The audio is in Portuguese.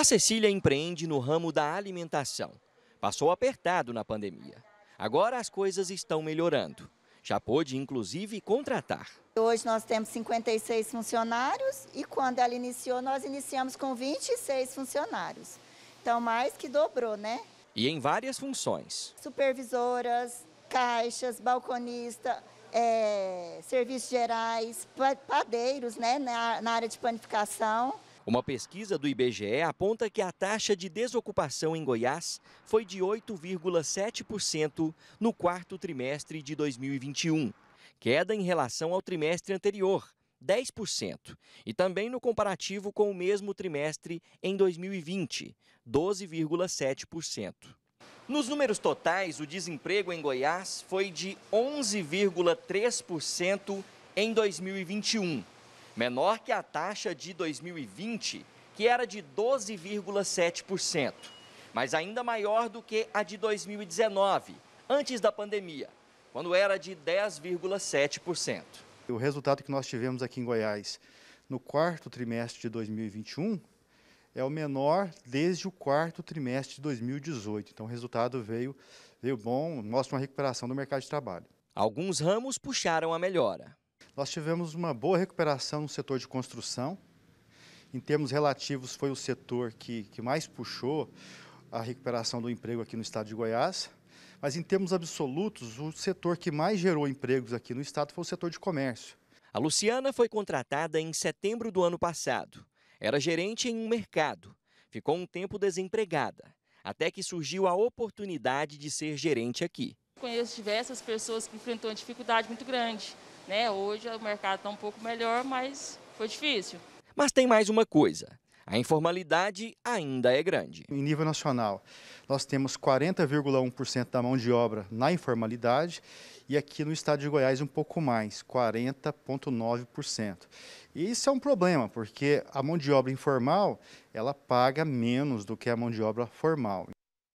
A Cecília empreende no ramo da alimentação. Passou apertado na pandemia. Agora as coisas estão melhorando. Já pôde, inclusive, contratar. Hoje nós temos 56 funcionários e quando ela iniciou, nós iniciamos com 26 funcionários. Então, mais que dobrou, né? E em várias funções. Supervisoras, caixas, balconista, é, serviços gerais, padeiros né, na, na área de panificação. Uma pesquisa do IBGE aponta que a taxa de desocupação em Goiás foi de 8,7% no quarto trimestre de 2021, queda em relação ao trimestre anterior, 10%, e também no comparativo com o mesmo trimestre em 2020, 12,7%. Nos números totais, o desemprego em Goiás foi de 11,3% em 2021 menor que a taxa de 2020, que era de 12,7%, mas ainda maior do que a de 2019, antes da pandemia, quando era de 10,7%. O resultado que nós tivemos aqui em Goiás no quarto trimestre de 2021 é o menor desde o quarto trimestre de 2018. Então o resultado veio, veio bom, mostra uma recuperação do mercado de trabalho. Alguns ramos puxaram a melhora. Nós tivemos uma boa recuperação no setor de construção. Em termos relativos, foi o setor que, que mais puxou a recuperação do emprego aqui no estado de Goiás. Mas em termos absolutos, o setor que mais gerou empregos aqui no estado foi o setor de comércio. A Luciana foi contratada em setembro do ano passado. Era gerente em um mercado. Ficou um tempo desempregada, até que surgiu a oportunidade de ser gerente aqui. Conheço diversas pessoas que enfrentaram uma dificuldade muito grande. Né? Hoje o mercado está um pouco melhor, mas foi difícil. Mas tem mais uma coisa. A informalidade ainda é grande. Em nível nacional, nós temos 40,1% da mão de obra na informalidade e aqui no estado de Goiás um pouco mais, 40,9%. Isso é um problema, porque a mão de obra informal, ela paga menos do que a mão de obra formal.